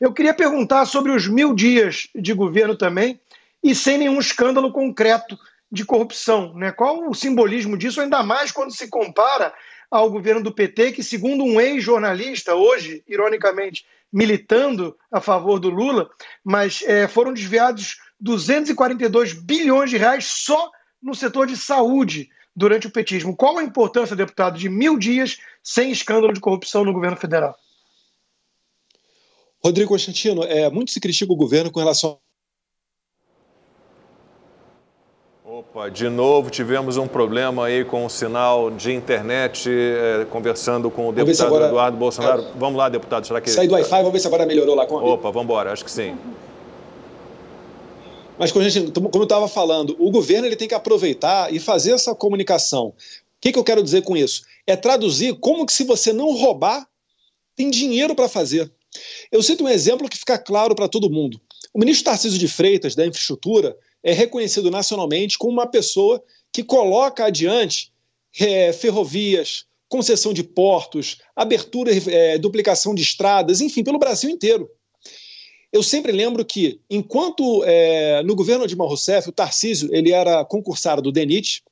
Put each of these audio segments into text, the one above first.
Eu queria perguntar sobre os mil dias de governo também e sem nenhum escândalo concreto de corrupção. Né? Qual o simbolismo disso, ainda mais quando se compara ao governo do PT, que, segundo um ex-jornalista, hoje, ironicamente, militando a favor do Lula, mas é, foram desviados 242 bilhões de reais só no setor de saúde durante o petismo. Qual a importância, deputado, de mil dias sem escândalo de corrupção no governo federal? Rodrigo Constantino, é, muito se critica o governo com relação. Opa, de novo tivemos um problema aí com o sinal de internet, é, conversando com o deputado agora... Eduardo Bolsonaro. É... Vamos lá, deputado, será que. Sai do Wi-Fi, vamos ver se agora melhorou lá com a... Opa, vamos embora, acho que sim. Mas, como eu estava falando, o governo ele tem que aproveitar e fazer essa comunicação. O que, que eu quero dizer com isso? É traduzir como que se você não roubar, tem dinheiro para fazer. Eu cito um exemplo que fica claro para todo mundo. O ministro Tarcísio de Freitas, da Infraestrutura, é reconhecido nacionalmente como uma pessoa que coloca adiante é, ferrovias, concessão de portos, abertura, é, duplicação de estradas, enfim, pelo Brasil inteiro. Eu sempre lembro que, enquanto é, no governo de Dilma Rousseff, o Tarcísio ele era concursado do DENIT,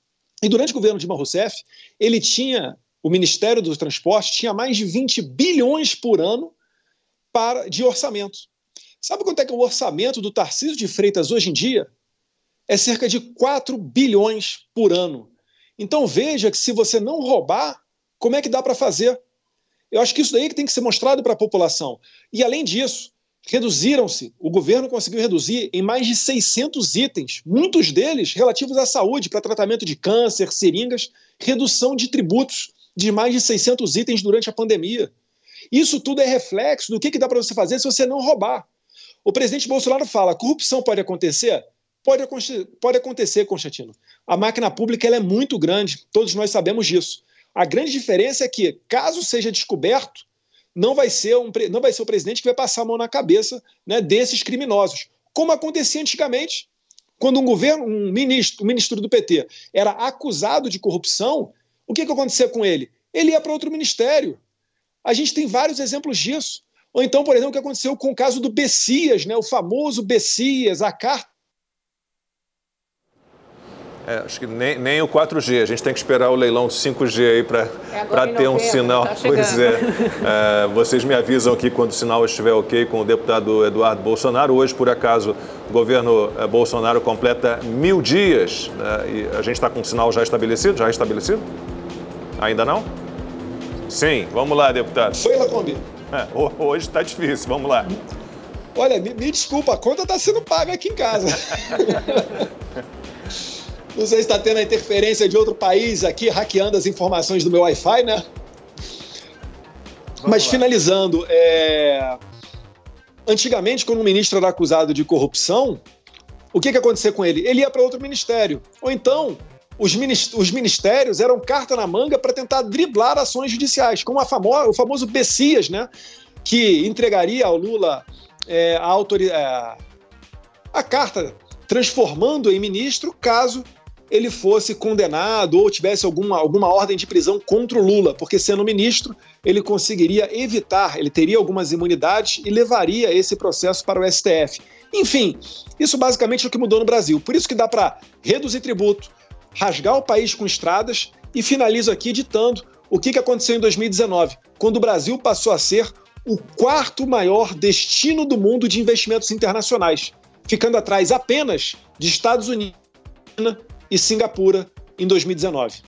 e durante o governo de Dilma Rousseff, ele tinha, o Ministério do Transporte tinha mais de 20 bilhões por ano para, de orçamento. Sabe quanto é que é o orçamento do Tarcísio de Freitas hoje em dia? É cerca de 4 bilhões por ano. Então veja que se você não roubar, como é que dá para fazer? Eu acho que isso daí que tem que ser mostrado para a população. E além disso, reduziram-se, o governo conseguiu reduzir em mais de 600 itens, muitos deles relativos à saúde, para tratamento de câncer, seringas, redução de tributos de mais de 600 itens durante a pandemia. Isso tudo é reflexo do que, que dá para você fazer se você não roubar. O presidente Bolsonaro fala: corrupção pode acontecer? Pode, pode acontecer, Constantino. A máquina pública é muito grande, todos nós sabemos disso. A grande diferença é que, caso seja descoberto, não vai ser, um, não vai ser o presidente que vai passar a mão na cabeça né, desses criminosos, como acontecia antigamente, quando um governo, um ministro, um ministro do PT era acusado de corrupção, o que, que acontecia com ele? Ele ia para outro ministério, a gente tem vários exemplos disso. Ou então, por exemplo, o que aconteceu com o caso do Bessias, né? o famoso Bessias, a carta. É, acho que nem, nem, o 4G, a gente tem que esperar o leilão do 5G aí para é, ter um sinal. Tá pois é. é. Vocês me avisam aqui quando o sinal estiver ok com o deputado Eduardo Bolsonaro. Hoje, por acaso, o governo eh, Bolsonaro completa mil dias. Né? E a gente está com o sinal já estabelecido? Já estabelecido? Ainda não? Sim, vamos lá, deputado. Foi, Lacombe? É, hoje está difícil, vamos lá. Olha, me, me desculpa, a conta está sendo paga aqui em casa. Não sei se está tendo a interferência de outro país aqui, hackeando as informações do meu Wi-Fi, né? Vamos Mas lá. finalizando, é... antigamente, quando um ministro era acusado de corrupção, o que, que acontecia com ele? Ele ia para outro ministério. Ou então, os, ministérios eram carta na manga para tentar driblar ações judiciais, como famo o famoso Bessias, né, que entregaria ao Lula é, a, é, a carta transformando em ministro caso ele fosse condenado ou tivesse alguma, alguma ordem de prisão contra o Lula, porque sendo ministro, ele conseguiria evitar, ele teria algumas imunidades e levaria esse processo para o STF. Enfim, isso basicamente é o que mudou no Brasil. Por isso que dá para reduzir tributo, rasgar o país com estradas e finalizo aqui ditando o que aconteceu em 2019, quando o Brasil passou a ser o quarto maior destino do mundo de investimentos internacionais, ficando atrás apenas de Estados Unidos e Singapura em 2019.